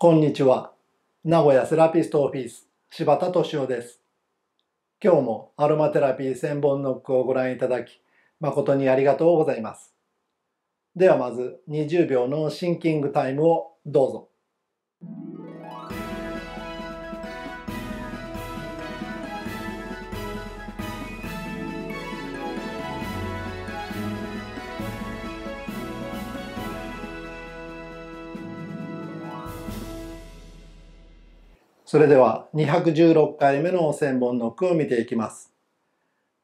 こんにちは。名古屋セラピストオフィス、柴田敏夫です。今日もアロマテラピー千本ノックをご覧いただき、誠にありがとうございます。ではまず20秒のシンキングタイムをどうぞ。それでは216回目の千本の句を見ていきます。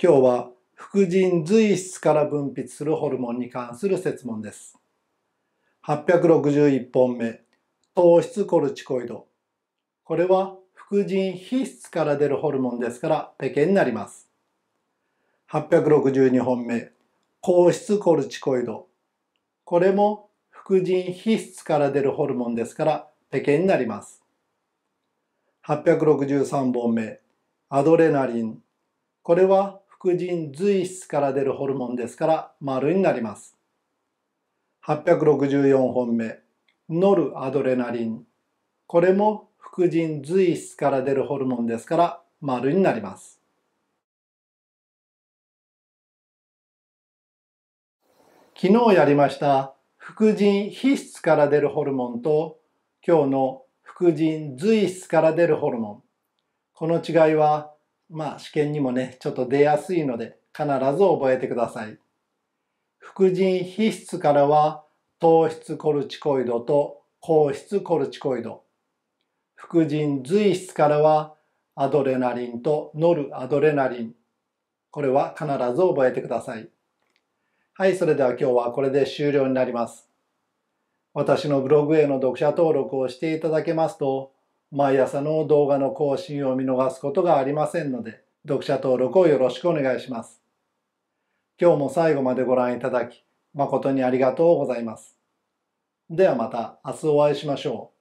今日は副腎髄質から分泌するホルモンに関する説問です。861本目、糖質コルチコイド。これは副腎皮質から出るホルモンですからペケになります。862本目、硬質コルチコイド。これも副腎皮質から出るホルモンですからペケになります。863本目アドレナリンこれは副腎髄質から出るホルモンですから丸になります864本目ノルアドレナリンこれも副腎髄質から出るホルモンですから丸になります昨日やりました副腎皮質から出るホルモンと今日の副腎髄質から出るホルモンこの違いはまあ試験にもねちょっと出やすいので必ず覚えてください副腎皮質からは糖質コルチコイドと硬質コルチコイド副腎髄質からはアドレナリンとノルアドレナリンこれは必ず覚えてくださいはいそれでは今日はこれで終了になります私のブログへの読者登録をしていただけますと、毎朝の動画の更新を見逃すことがありませんので、読者登録をよろしくお願いします。今日も最後までご覧いただき、誠にありがとうございます。ではまた明日お会いしましょう。